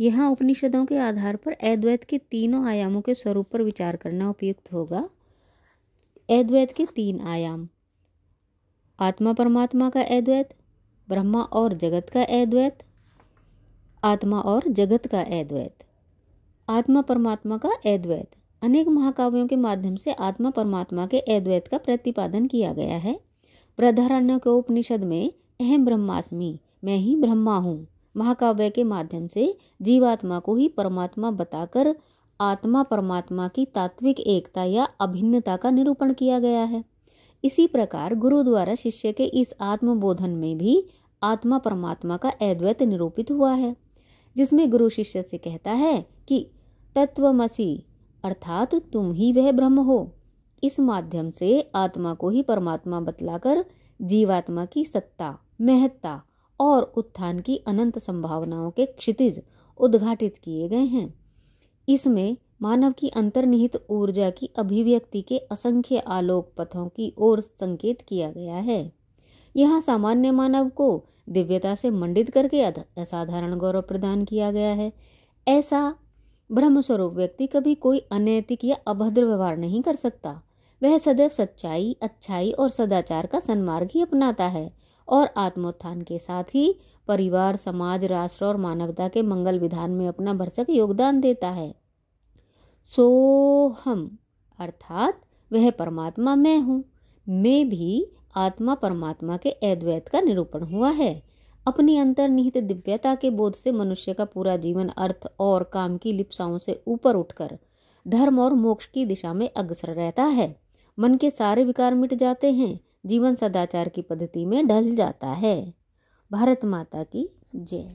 यहाँ उपनिषदों के आधार पर अद्वैत के तीनों आयामों के स्वरूप पर विचार करना उपयुक्त होगा अद्वैत के तीन आयाम आत्मा परमात्मा का अद्वैत ब्रह्मा और जगत का अद्वैत आत्मा और जगत का अद्वैत आत्मा परमात्मा का अद्वैत अनेक महाकाव्यों के माध्यम से आत्मा परमात्मा के अद्वैत का प्रतिपादन किया गया है बृहधारण्य के उपनिषद में अहम ब्रह्मास्मि मैं ही ब्रह्मा हूँ महाकाव्य के माध्यम से जीवात्मा को ही परमात्मा बताकर आत्मा परमात्मा की तात्विक एकता या अभिन्नता का निरूपण किया गया है इसी प्रकार गुरु द्वारा शिष्य के इस आत्मबोधन में भी आत्मा परमात्मा का अद्वैत निरूपित हुआ है जिसमें गुरु शिष्य से कहता है कि तत्वमसी अर्थात तुम ही वह ब्रह्म हो इस माध्यम से आत्मा को ही परमात्मा बतलाकर जीवात्मा की सत्ता महत्ता और उत्थान की अनंत संभावनाओं के क्षितिज उद्घाटित किए गए हैं इसमें मानव की अंतर्निहित ऊर्जा की अभिव्यक्ति के असंख्य आलोक पथों की ओर संकेत किया गया है यहाँ सामान्य मानव को दिव्यता से मंडित करके असाधारण गौरव प्रदान किया गया है ऐसा ब्रह्मस्वरूप व्यक्ति कभी कोई अनैतिक या अभद्र व्यवहार नहीं कर सकता वह सदैव सच्चाई अच्छाई और सदाचार का सन्मार्ग ही अपनाता है और आत्मोत्थान के साथ ही परिवार समाज राष्ट्र और मानवता के मंगल विधान में अपना भरसक योगदान देता है सो हम अर्थात वह परमात्मा मैं हूँ मैं भी आत्मा परमात्मा के अद्वैत का निरूपण हुआ है अपनी अंतर्निहित दिव्यता के बोध से मनुष्य का पूरा जीवन अर्थ और काम की लिप्साओं से ऊपर उठकर धर्म और मोक्ष की दिशा में अग्रसर रहता है मन के सारे विकार मिट जाते हैं जीवन सदाचार की पद्धति में ढल जाता है भारत माता की जय